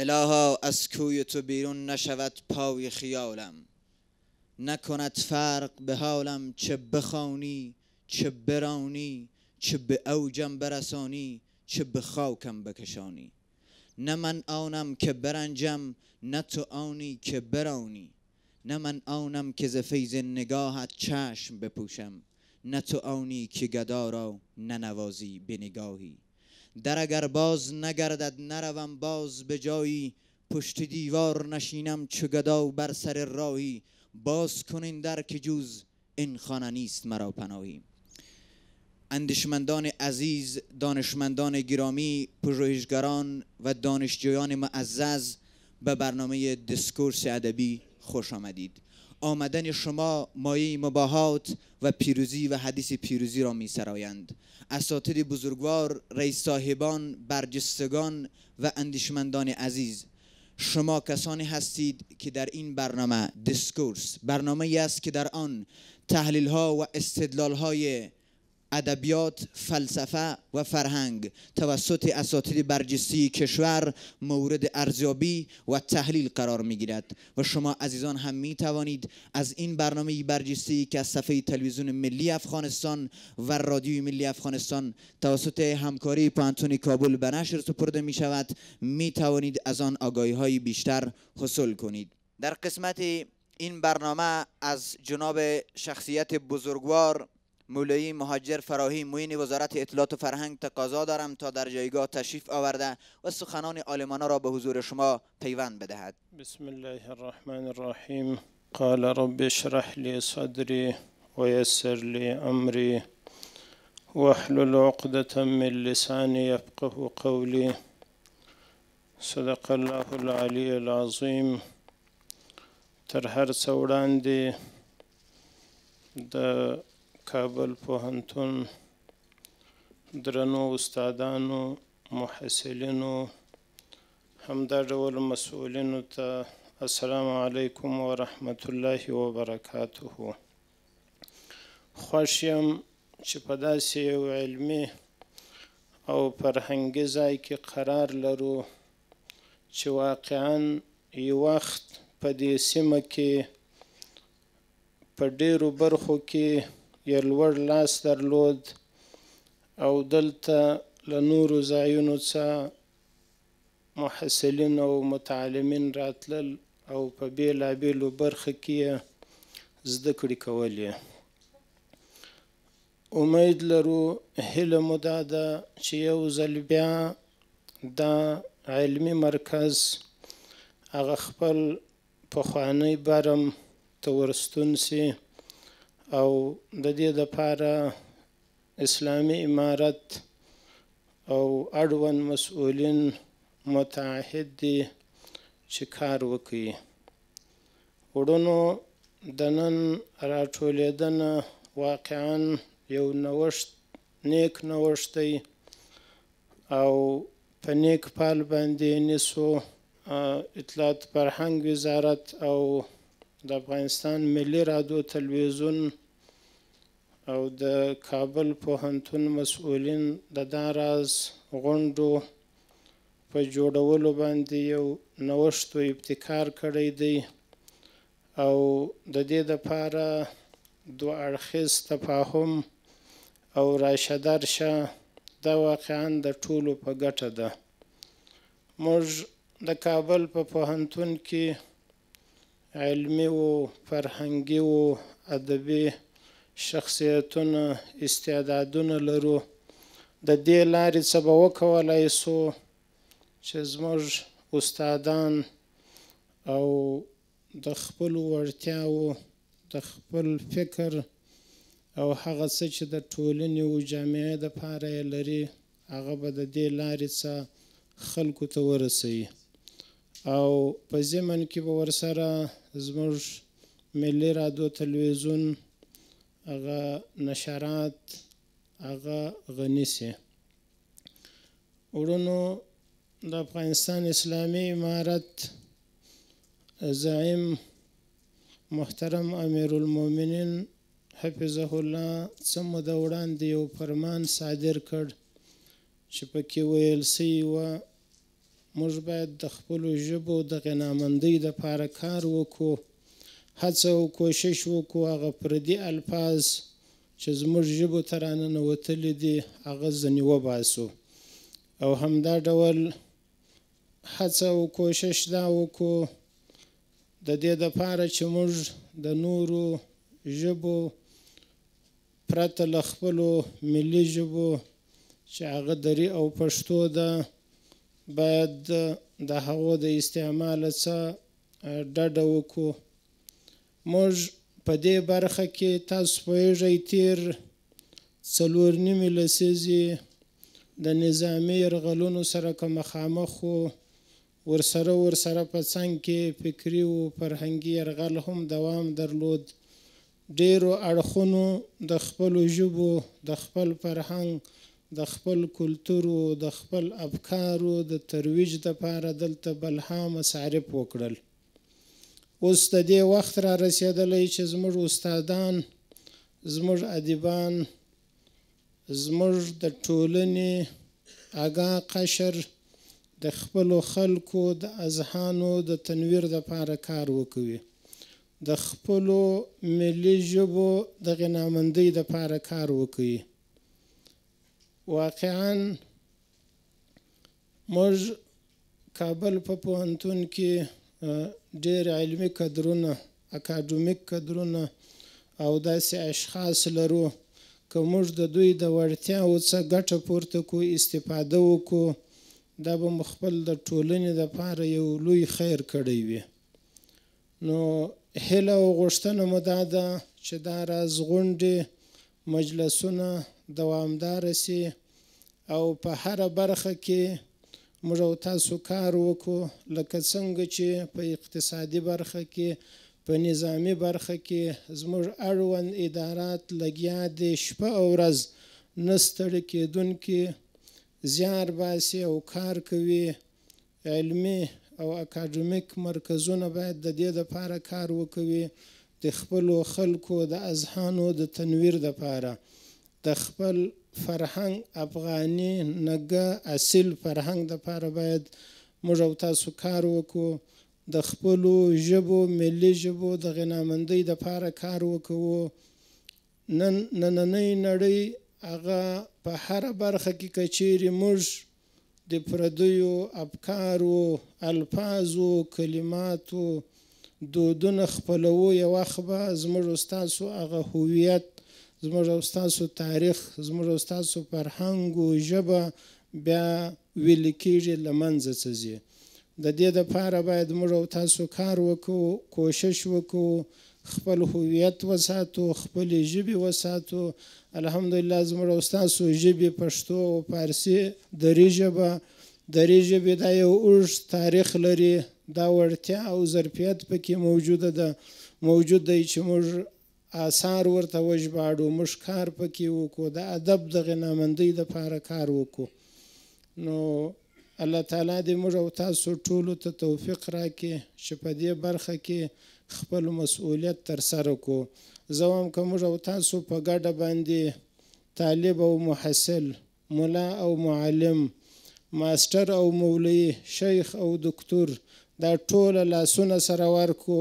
الها از کوی تو بیرون نشود پای خیالم نکند فرق به حالم چه بخوانی چه برانی چه به اوجم برسانی چه به خاکم بکشانی نه من آنم که برنجم نه تو آنی که برانی نه من آنم که ز فیض نگاهت چشم بپوشم نه تو آنی که گدا را ننوازی به نگاهی در اگر باز نگردد نروم باز به جایی پشت دیوار نشینم چگدا گدا بر سر راهی باز کنین در که جوز این خانه نیست مرا پناهی اندیشمندان عزیز دانشمندان گرامی پژوهشگران و دانشجویان معزز به برنامه دیسکورس ادبی خوش آمدید آمدن شما مایه مباهات و پیروزی و حدیث پیروزی را می سرایند اساتید بزرگوار رئیس صاحبان برجستگان و اندیشمندان عزیز شما کسانی هستید که در این برنامه دیسکورس برنامه ای است که در آن تحلیل ها و استدلال های ادبیات، فلسفه و فرهنگ توسط اساتید برجستی کشور مورد ارزیابی و تحلیل قرار می گیرد و شما عزیزان هم می توانید از این برنامه برجستی که از صفحه تلویزیون ملی افغانستان و رادیو ملی افغانستان توسط همکاری پانتونی کابل به نشر سپرده می شود می توانید از آن آگاهی های بیشتر حصول کنید در قسمت این برنامه از جناب شخصیت بزرگوار مولایی مهاجر فراهی موین وزارت اطلاعات و فرهنگ تقاضا دارم تا در جایگاه تشریف آورده و سخنان عالمانه را به حضور شما پیوند بدهد بسم الله الرحمن الرحیم قال رب اشرح لي صدري ويسر لي امري واحلل عقدة من لساني يفقه قولي صدق الله العلی العظیم تر هر څه کابل پوهنتون درنو استادانو محصلینو همدا ډول مسؤلینو ته السلام علیکم ورحمت الله وبرکاته خوښ یم چې په داسې یو علمي او فرهنګي ځای کې قرار لرو چې واقعا یو وخت په دې سیمه کې په ډیرو برخو کې یا لوړ لاس درلود او دلته له نورو ځایونو څخه محصلین او متعلمین راتلل او په بېلابېلو برخه کې یې زده کړې کولې امید لرو هیله مو دا ده چې یو ځل بیا دا علمی مرکز هغه خپل پخوانی برم ته ورستون سي او د دې د پاره اسلامي امارت او اړوند مسؤلین متعهد دي چې کار وکړي وړونو د نن راټولېدنه واقعا یو نوښت نیک نوښت دی او په نیک پال باندې نیسو اطلاعات فرهنګ وزارت او د افغانستان ملی رادیو تلویزیون او د کابل پوهنتون مسؤلین د دا راز غونډو په جوړولو باندې یو نوښت و ابتکار کړی دی او د دې دپاره دوه اړخیز تفاهم او راشه درشه دا واقعا د ټولو په ګټه ده موږ د کابل په پوهنتون کې علمي او فرهنګي او ادبي شخصیتونه استعدادونه لرو د دې لارې څه به وکولای سو چې زموږ استادان او د خپلو وړتیاو د خپل فکر او هغه څه چې د ټولنې او جامعې د پاره لري هغه به د دې لارې څخه خلکو ته ورسوي او په زمن کې به ورسره زموږ ملي رادیو تلویزیون هغه نشرات هغه غنیسي ورونو د افغانستان اسلامی امارت زعیم محترم امیر المومنین حفظه الله څه موده وړاندې یو فرمان صادر کړ چې پکې ویل سوي وه موږ باید د خپلو ژبو د غنامندۍ دپاره کار وکړو هڅه او کوشش وکړو هغه پردي الفاظ چې زموږ ژبو ته راننوتلي دي هغه ځینې وباسو او همدا ډول هڅه او کوشش دا وکړو د دې دپاره چې موږ د نورو ژبو پرته له خپلو ملي ژبو چې هغه دري او پښتو ده باید د هغو د استعمال څخه ډډه وکړو موږ په دې برخه کې تاسو پوهیږئ تیر څلور نیمې لسیزې د نظامي یرغلونو سره که مخامخ وو ورسره ورسره په څنګ کې فکري او فرهنګي یرغل هم دوام درلود ډیرو اړخونو د خپلو ژبو د خپل فرهنګ د خپل کلتور او د خپل افکارو د ترویج د پاره دلته بلها مصارف وکړل اوس د دې وخت را رسیدلی چې زموږ استادان زموږ ادیبان زموږ د ټولنې اګا قشر د خپلو خلکو د اذهانو د تنویر دپاره کار وکوي د خپلو ملي ژبو د غنامندۍ دپاره کار وکوي واقعا موږ کابل په پوهنتون کې ډېر علمي کدرونه اکاډمیک کدرونه او داسې اشخاص لرو که موږ د دوی د وړتیاو څخه ګټه پورته کو استفاده وکړو دا به مو خپل د ټولنې دپاره یو لوی خیر کړی وي نو هیله او غوښتنه مو دا ده چې دا راز غونډې مجلسونه دوامدار سي او په هر برخه کې موږ او تاسو کار وکړو لکه څنګه چې په اقتصادي برخه کې په نظامی برخه کې زموږ اړوند ادارات لګیا دي شپه او ورځ نه ستړي کېدونکي زیار باسي او کار کوي علمي او اکاډمیک مرکزونه باید د دې دپاره کار وکوي د خپلو خلکو د اذهانو د تنویر دپاره د خپل فرهنګ افغاني نګه اصل فرهنګ د پاره باید موږ او تاسو کار وکړو د خپلو ژبو ملي ژبو د غنامندۍ د پاره کار وکړو نن نننۍ نړۍ هغه په هر برخه کې کچېرې موږ د پردیو افکارو الفاظو کلماتو دودونه خپلوو یو وخت به زموږ ستاسو هغه هویت زموږ او تاسو تاریخ زموږ او تاسو فرهنګ او ژبه بیا ویل کېږي لمنځه څه د دې لپاره باید موږ او تاسو کار وکړو کوشش وکړو خپل هویت وساتو خپل ژبه وساتو الحمدلله زموږ او تاسو ژبه پښتو او فارسی درې ژبه درې ژبه د یو اوږد تاریخ لري دا وړتیا او ظرفیت پکې موجوده ده موجود دی چې موږ آثار ورته وژباړو موږ کار پکې وکړو د ادب د غنامندۍ دپاره کار وکړو نو الله تعالی دې موږ او تاسو ټولو ته توفیق راکړي چې په دې برخه کې خپل مسؤلیت ترسره کړو زه هم که موږ او تاسو په ګډه باندې طالب او محصل ملا او معلم ماستر او مولوي شیخ او دکتور دا ټول لاسونه سره ورکو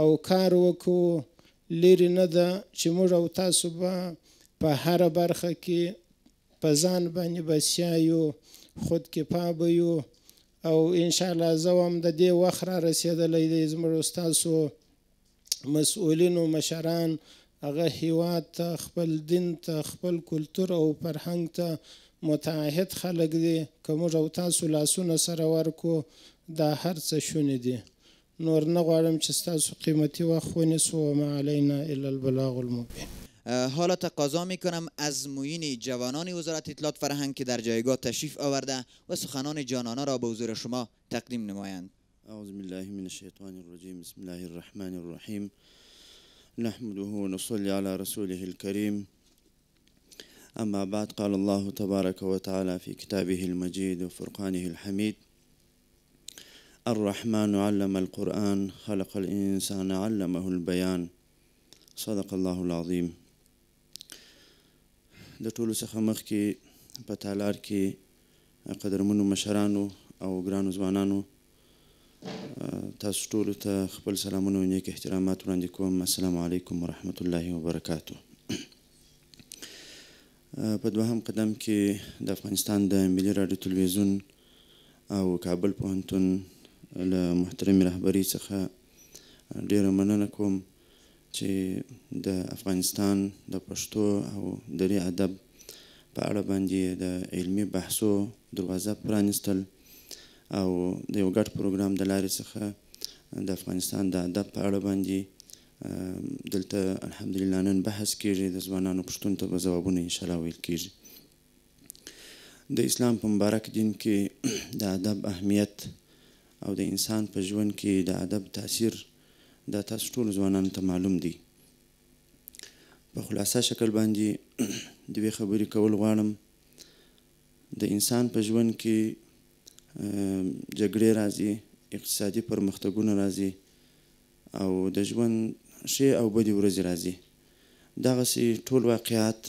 او کار وکړو لري نه ده چې موږ او تاسو به په هر برخه کې په ځان باندې بسیا یو خود کفا به یو او انشاءالله زه هم د دې وخت را رسېدلی دی زموږ ستاسو مسؤولینو مشران هغه هیواد ته خپل دین ته خپل کلتور او فرهنګ ته متعهد خلک دي که موږ او تاسو لاسونه سره ورکو دا هر څه شونې دي نور نه غواړم چې ستاسو قیمتي وخت ونیسو وما علینا الا البلاغ المبین حالا تقاضا می کنم از موین جوانان وزارت اطلاعات فرهنگ که در جایگاه تشریف آورده و سخنان جانانه را به حضور شما تقدیم نمایند اعوذ بالله من الشیطان الرجیم بسم الله الرحمن الرحیم نحمده و نصلي على رسوله الكريم اما بعد قال الله تبارك وتعالى في كتابه المجيد وفرقانه الحميد الرحمن علم القرآن خلق الإنسان علمه البيان صدق الله العظیم د ټولو څخه مخکې په تالار کې قدرمنو مشرانو او ګرانو ځوانانو تاسو ټولو ته خپل سلامونه او نیک احترامات وړاندې کوم السلام علیکم ورحمت الله وبرکاتو په دوهم قدم کې د افغانستان د ملي راډیو تلویزیون او کابل پوهنتون له محترم رهبری څخه ډیره مننه کوم چې د افغانستان د پښتو او دري ادب په اړه باندې د علمي بحثو دروازه پرانستل او د یو ګډ پروګرام د لارې څخه د افغانستان د ادب په اړه باندې دلته الحمدلله نن بحث کیږي د ځوانانو پښتون ته به ځوابونه ان شاء الله ویل کیږي د اسلام په مبارک دین کې د ادب اهمیت او د انسان په ژوند کې د ادب تاثیر د تاسو ټول ځوانانو ته معلوم دی په خلاصه شکل باندې دوی خبرې کول غواړم د انسان په ژوند کې جګړې راځي اقتصادي پرمختګونه راځي او د ژوند ښې او بدې ورځې راځي دغسې ټول واقعات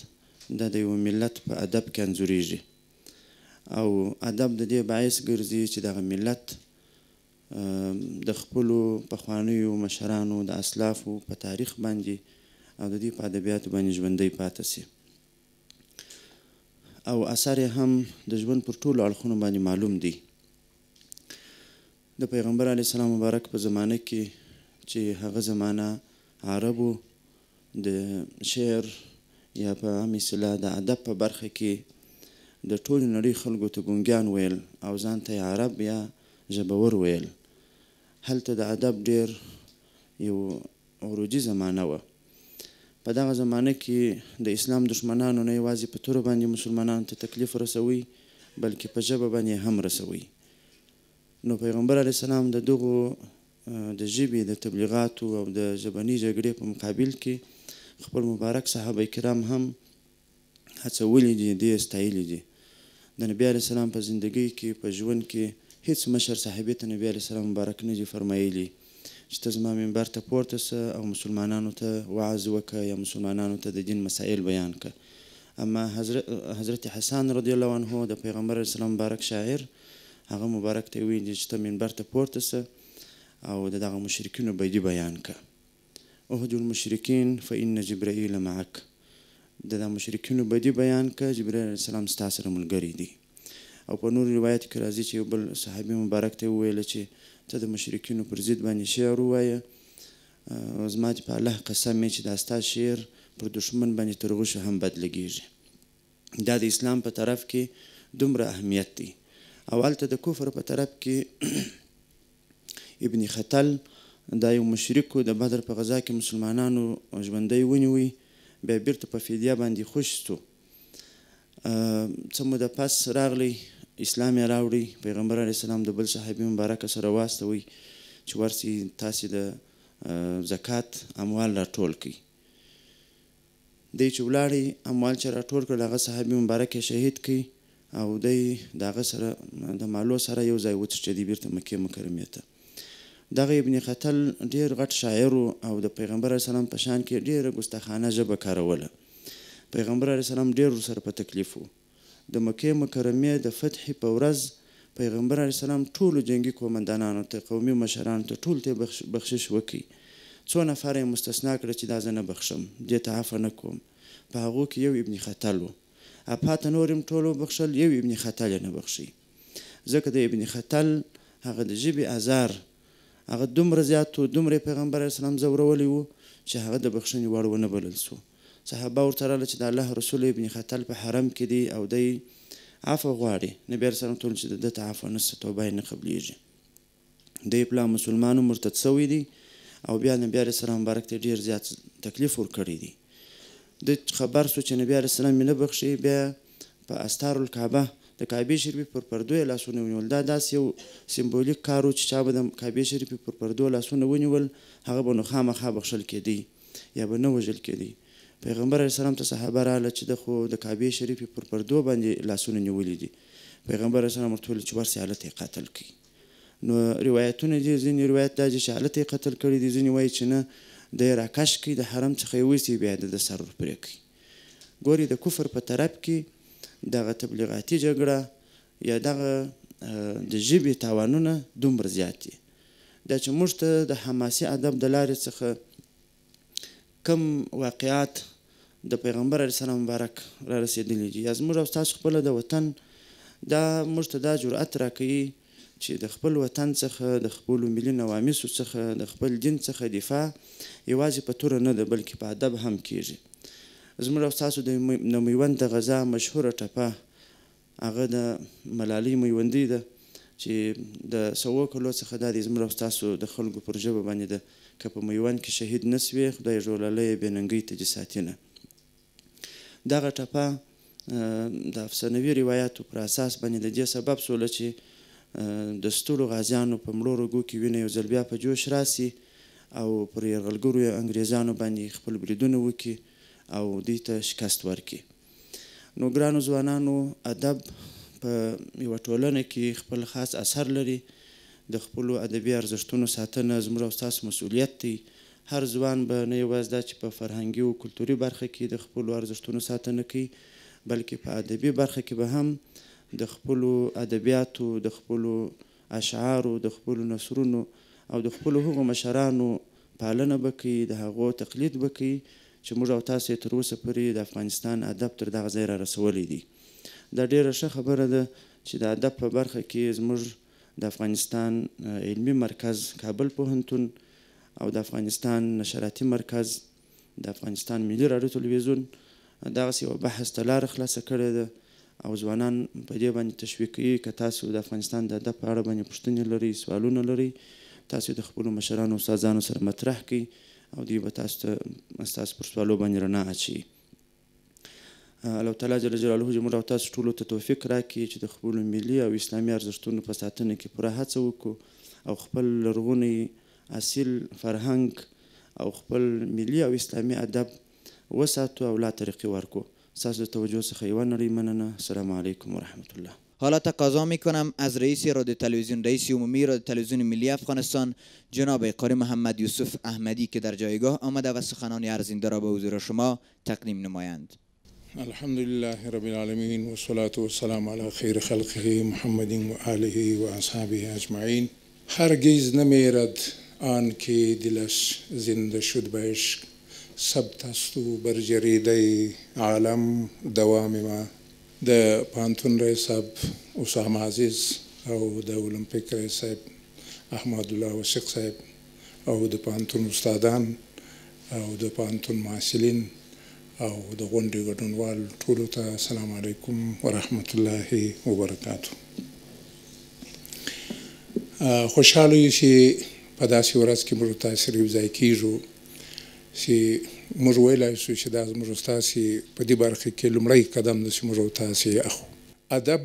دا د یو ملت په ادب کې انځوریږي او ادب د دې باعث ګرځي چې دغه ملت د خپلو پخوانیو مشرانو د اسلافو په تاریخ باندې او د دې په ادبیاتو باندې ژوندی پاتې سي او اثر هم د ژوند پر ټولو اړخونو باندې معلوم دی د پیغمبر علی السلام مبارک په زمانه کې چې هغه زمانہ عربو د شعر یا په عامي اصطلاح د ادب په برخه کې د ټول نړۍ خلکو ته ګونګیان ویل او ځان ته عرب یا ژبور ویل هلته د ادب ډیر یو عروجي زمانه وه په دغه زمانه کې د اسلام دشمنانو نه یوازې په تورو باندې مسلمانانو ته تکلیف رسوي بلکې په ژبه باندې هم رسوي نو پیغمبر علیه السلام د دغو د ژبې د تبلیغاتو او د ژبني جګړې په مقابل کې خپل مبارک صحابه کرام هم هڅولي دي دې ستایلي دي د نبی علیه السلام په زندګۍ کې په ژوند کې هیڅ مشر صاحبې ته نبی علیه السلام مبارک نه دي فرمایلي چې ته زما منبر ته پورته سه او مسلمانانو ته وعظ وکړه یا مسلمانانو ته د دین مسایل بیان کړه اما حضرت, حضرت حسن رضی الله عنه د پیغمبر علیه السلام مبارک شاعر هغه مبارک ته ویلي چې ته منبر ته پورته سه او د دغه مشرکینو بیدي بیان کړه اهجو المشرکین فإن جبرائیل معک د مشرکینو بدی بیان ک جبرائیل السلام ستاسو سره ملګری دی او په نور روایت کې راځي چې یو بل صحابي مبارک ته وویل چې ته د مشرکینو پر ضد باندې شعر ووایه زما چې په الله قسم مې چې دا ستا شعر پر دښمن باندې تر غوښه هم بد لګیږي دا د اسلام په طرف کې دومره اهمیت دی او هلته د کفر په طرف کې ابن خطل دا یو مشرکو د بدر په غذا کې مسلمانانو ژوندی ونیوي بیا بیرته په فدیه باندې خوش سو څه موده پس راغلی اسلام یې راوړي پیغمبر علیه السلام د بل صحابي مبارکه سره واستوي چې ورسي تاسې د زکات اموال راټول کړي دی چې ولاړې اموال چې راټول کړل هغه صحابي مبارک شهید کړي او دی د هغه سره د مالو سره یو ځای وتښتېدي بېرته مکې مکرمې ته دغه ابن خطل ډیر غټ شاعر او د پیغمبر علیه السلام په شان کې ډیره ګستاخانه ژبه کاروله پیغمبر علیه السلام ډیر سره په تکلیف و د مکې مکرمې د فتح په ورځ پیغمبر علیه السلام ټولو جنگي قومندانانو ته قومي مشرانو ته ټولو ته بخش بخشش وکړي څو نفر یې مستثنا کړه چې دا زه نه بخښم دې ته عفه نه کوم په هغو کې یو ابن خطل و اپاته نور هم ټولو بخښل یو ابن خطل نه بخشي ځکه د ابن خطل هغه د ژبې ازار هغه دومره زیات و دومره پیغمبر اسلام ځورولی و چې هغه د بخښنې وړ ونه بلل سو صحابه ورته راغله چې د الله رسول ابن خطل په حرم کې دی او دی عفو غواړي نبی علیه سلام ته وویل چې د ده ته عفو نشته توبه یې نه قبلیږي دی پلار مسلمان مرتد سوی دی او بیا نبی علیه سلام مبارک ته ډېر زیات تکلیف ورکړی دی د خبر سو چې نبی علیه سلام یې نه بخښي بیا په استار الکعبه د کعبې شریفې پر پردو یې لاسونه ونیول دا داسې یو سمبولیک کار و چې چا به د کعبې شریفې پر پردو لاسونه ونیول هغه به نو خامخا بخښل کېدی یا به نه وژل کېدی پیغمبر علیه السلام ته صحابه راغله چې د خو د کعبې شریفې پر پردو باندې لاسونه نیولي دي پیغمبر علیه السلام ورته ویل چې ورسې هلته یې قتل کړي نو روایتونه دي ځینې روایت دا دي چې هلته یې قتل کړي دي ځینې وایي چې نه د یې راکش کړي د حرم څخه یې ویسي بیا د سر ورپرې کړي ګوري د کفر په طرف کې دغه تبلیغاتي جګړه یا دغه د ژبې تاوانونه دومره زیات دي دا چې موږ ته د حماسي ادب د لارې څخه کم واقعات د پیغمبر علی سلام مبارک را رسیدلي دي زموږ او تاسو خپل د وطن دا موږ ته دا جرأت راکوي چې د خپل وطن څخه د خپل ملي نوامیسو څخه د خپل دین څخه دفاع یوازې په توره نه ده بلکې په ادب هم کیږي زموږ او تاسو د میوند د غزا مشهوره ټپه هغه د ملالۍ میوندۍ ده چې د سوو کلو څخه دا د زموږ او تاسو د خلکو پر ژبه باندې ده که په میوند کې شهید نه سوې خدای ژولالی یې بېننګۍ ته دې ساتینه دغه ټپه د افسانوي روایاتو پر اساس باندې د دې سبب سوله چې د سترو غازیانو په مړو رګو کې وینه یو ځل بیا په جوش راسي او پر یرغلګرو انګریزانو باندې خپل بریدونه وکړي او دوی ته شکست ورکړي نو ګرانو ځوانانو ادب په یوه ټولنه کې خپل خاص اثر لري د خپلو ادبي ارزښتونو ساتنه زموږ او ستاسو مسؤلیت دی هر ځوان به نه یوازې دا چې په فرهنګي او کلتوري برخه کې د خپلو ارزښتونو ساتنه کوي بلکې په ادبي برخه کې به هم د خپلو ادبیاتو د خپلو اشعارو د خپلو نثرونو او د خپلو هغو مشرانو پالنه به کوي د هغو تقلید به کوي چې موږ او تاسو یې تر اوسه پورې د افغانستان ادب تر دغه ځای را رسولی دی دا ډیره ښه خبره ده چې د ادب په برخه کې زموږ د افغانستان علمی مرکز کابل پوهنتون او د افغانستان نشراتي مرکز د افغانستان ملي راډیو تلویزیون دغسې یوه بحث ته لاره خلاصه کړې ده او ځوانان په دې باندې تشویق کوي که تاسو د افغانستان د ادب په اړه باندې پوښتنې لرئ سوالونه لرئ تاسو د خپلو مشرانو استادانو سره مطرح کړئ او دوی به تاسو ته ستاسو پر سوالو باندې رڼا اچوي الله تعالی جل جلاله زموږ او تاسو ټولو ته توفیق راکړي چې د خپلو ملي او اسلامي ارزښتونو په ساتنه کې پوره هڅه وکړو او خپل لرغونی اصیل فرهنګ او خپل ملي او اسلامي ادب وساتو او لا ترقي ورکو ساز توجه څخه یو نړۍ مننه السلام علیکم ورحمت الله حالا تقاضا می کنم از رئیس رادیو تلویزیون رئیس عمومی رادیو تلویزیون ملی افغانستان جناب قاری محمد یوسف احمدی که در جایگاه آمده و سخنان ارزنده را به حضور شما تقدیم نمایند الحمد لله رب العالمين والصلاة والسلام على خير خلقه محمد وآله وأصحابه أجمعين هرگیز نمیرد آن که دلش زنده شد به عشق ثبت است و بر جریده عالم دوام ما د پانتون رئیس صاحب اسامه عزیز او د المپیک رئیس صاحب احمد الله وشق صاحب او د پانتون استادان او د پانتون معاصلین او د غونډې ګډونوال ټولو ته السلام علیکم ورحمت الله وبرکاتو خوشحاله یم چې په داسې ورځ کې موږ تاسو سره یو ځای کیږو چې موږ ویلای شو چې دا زموږ ستاسو په دې برخه کې لومړی قدم د موږ تاسو اخو ادب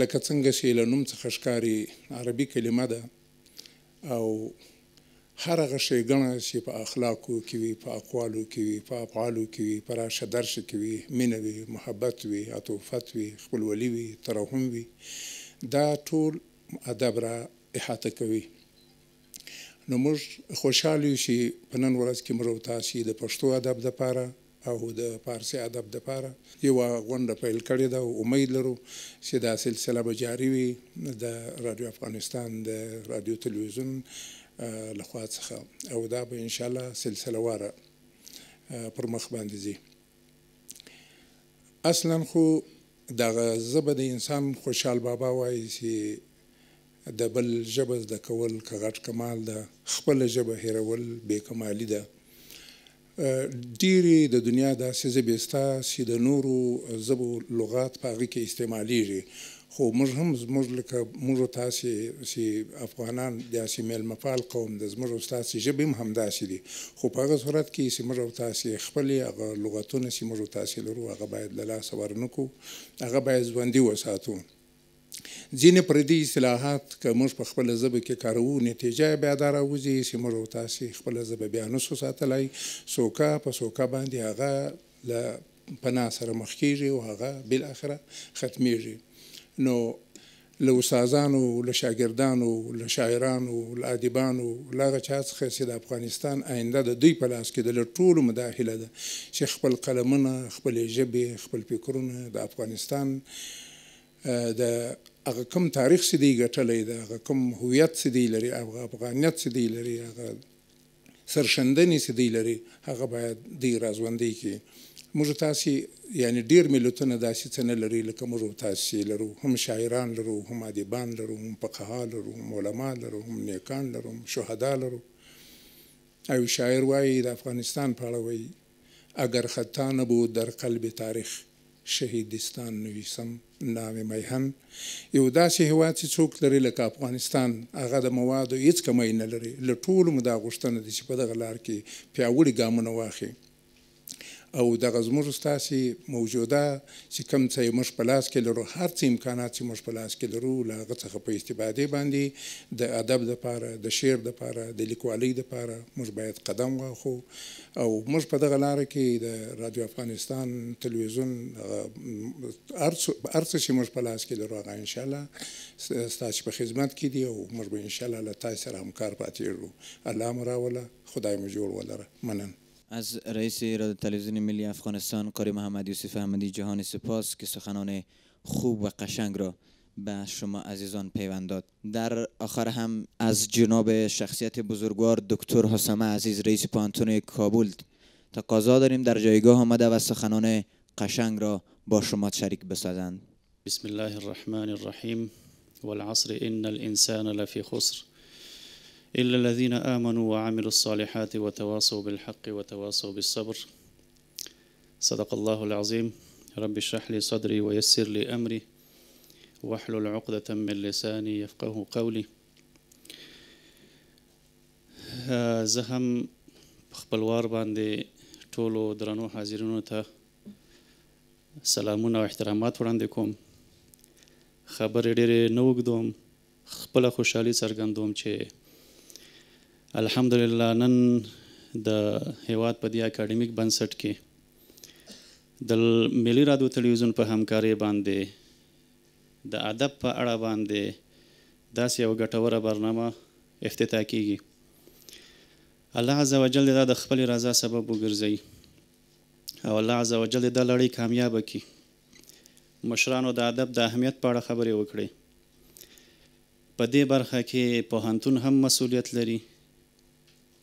لکه څنګه چې لنوم څخه ښکاری عربي کلمه ده او هر هغه ښېګڼه چې په اخلاقو کې وي په اقوالو کې وي په افعالو کې وي په راشه درشه کې وي مینه وي محبت وي عطوفت وي خپلولي وي ترحم وي دا ټول ادب را احاطه کوي نو موږ خوشحاله یو چې په نن ورځ کې موږ تاسې د پښتو ادب دپاره او د فارسی ادب دپاره یو غونډه پیل کړې ده او امید لرو چې دا سلسله به جاري وي د رادیو افغانستان د رادیو تلویزیون لخوا څخه او دا به ان شاء الله سلسله واره پر مخ باندې ځي اصلا خو دغه زبه د انسان خوشحال بابا وایي چې د بل ژبه زده کول که غټ کمال ده خپله ژبه هیرول بې کمالي ده ډیرې د دنیا داسې ژبې سته چې د نورو ژبو لغات په هغې کې استعمالیږي خو موږ هم زموږ لکه موږ تاسو سی افغانان د سیمل مفال قوم د زموږ او تاسو ژبه هم همداسې دي خو په هغه صورت کې سیمر او تاسو خپل هغه لغتونه سیمر او تاسو لرو هغه باید له لاس ورنکو هغه باید ژوندۍ وساتو ځینې پردي اصلاحات که موږ په خپله ژبه کې کاروو نتیجه یې بیا دا راوځي چې موږ او تاسې خپله ژبه بیا نسو ساتلی سوکه په سوکه باندې هغه له پناه سره مخ کیږي او هغه بالاخره ختمیږي نو له استادانو له شاګردانو له شاعرانو له ادیبانو له هغه چا څخه چې د افغانستان آینده د دوی په لاس کې د ټولو مداخله ده چې خپل قلمونه خپلې ژبې خپل فکرونه د افغانستان د هغه کوم تاریخ سي دی ګټلې ده هغه کوم هویت سي دی لري هغه افغانیت سي دی لري هغه سرشندنې سي دی لري هغه باید دی رازوندې کې موږ تاسې یعنی ډیر ملتونه داسې څه نه لري لکه موږ تاسې لرو هم شاعران لرو هم ادیبان لرو هم فقها لرو هم علما لرو هم نیکان لرو هم شهدا لرو او شاعر وایي د افغانستان په اړه وایي اگر خطا نبود در قلب تاریخ شهیدستان نویسم نام میهن یو داسې هیواد چې څوک لري لکه افغانستان هغه د موادو هیڅ کمی نه لري له ټولو مو دا غوښتنه ده چې په دغه لار کې پیاوړي ګامونه واخلي او دغه زموږ ستاسي موجوده چې کوم څه موږ په لاس کې لرو هر څه امکانات چې موږ په لاس کې لرو له هغه څخه په استفادې باندې د ادب لپاره د شعر لپاره د لیکوالۍ لپاره موږ باید قدم واخو او موږ په دغه لاره کې د رادیو افغانستان تلویزیون ارڅ چې موږ په لاس کې لرو هغه ان شاء الله ستاسو په خدمت کې دي او موږ به ان شاء الله له تاسو سره همکار پاتې یو الله مراوله خدای مو جوړ ولره مننه از رئیس رادیو تلویزیون ملی افغانستان قاری محمد یوسف احمدی جهان سپاس که سخنان خوب و قشنگ را به شما عزیزان پیوند داد در آخر هم از جناب شخصیت بزرگوار دکتر حسام عزیز رئیس پانتون کابل تقاضا داریم در جایگاه آمده و سخنان قشنگ را با شما شریک بسازند بسم الله الرحمن الرحیم والعصر ان الانسان لفی خسر إلا الذين آمنوا وعملوا الصالحات وتواصوا بالحق وتواصوا بالصبر صدق الله العظيم رب اشرح لي صدري ويسر لي أمري واحلل عقدة من لساني يفقه قولي زه هم خپلوار باندې ټولو درنو حاضرینو ته سلامونه او احترامات وړاندې کوم خبرې ډېرې نه اوږدوم خپله خوشحالي څرګندوم چې الحمدلله نن د هیواد په دی اکیډمیک بنسټ کې د ملي رادیو تلویزیون په همکاري باندې د ادب په اړه باندې داسې یو ګټوره برنامه افتتاح کیږي الله عز وجل دا د خپل رضا سبب وګرځي او الله عز وجل دا لړۍ کامیاب کړي مشرانو د ادب د اهمیت په اړه خبرې وکړي په دې برخه کې پوهنتون هم مسؤلیت لري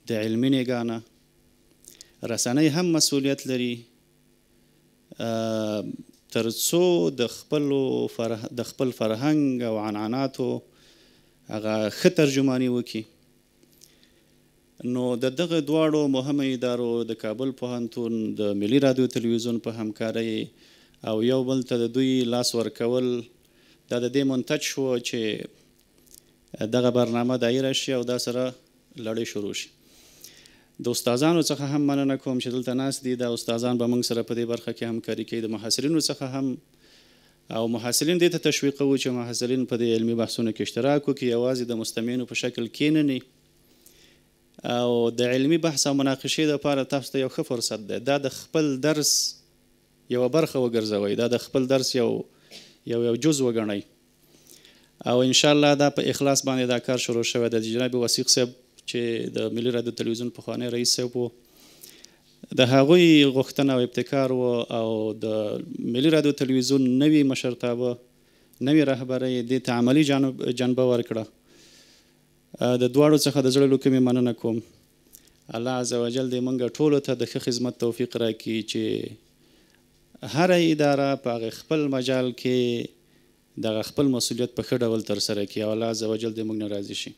د علمي نیګانه رسنۍ هم مسولیت لري ترڅو د خپل فرهنګ د خپل فرهنګ او عنعناتو هغه ښه ترجمانی وکړي نو د دغه دواړو مهمه ادارو د کابل پوهنتون د ملي رادیو تلویزیون په همکارۍ او یو بل ته د دوی لاس ورکول دا د دې منتج شو چې دغه برنامه دایره شي او دا سره لړۍ شروع شي د استادانو څخه هم مننه کوم چې دلته ناس دي د استادان به موږ سره په دې برخه کې همکاري کوي د محصلینو څخه هم او محصلین دې ته تشویق وو چې محصلین په دې علمي بحثونو کې اشتراک وکړي یوازې د مستمعینو په شکل کېنني او د علمي بحث او مناقشې لپاره تاسو ته یو ښه فرصت دی دا د خپل درس یو برخه وګرځوي دا د خپل درس یو یو یو جز وګڼئ او ان شاء الله دا په اخلاص باندې دا کار شروع شوی د جناب وسیق صاحب چې د ملي رادیو تلویزیون پخوانی رئیس صاحب وو د هغوی غوښتنه او ابتکار وو او د ملي رادیو تلویزیون نوی مشرتابه نوی رهبرۍ دې ته عملي جنبه ورکړه د دواړو څخه د زړه له کومې مننه کوم الله عزوجل دې موږ ټولو ته د ښه خدمت توفیق راکړي چې هر اداره په هغه خپل مجال کې دغه خپل مسولیت په ښه ډول ترسره کړي او الله عزوجل دې موږ نه راضي شي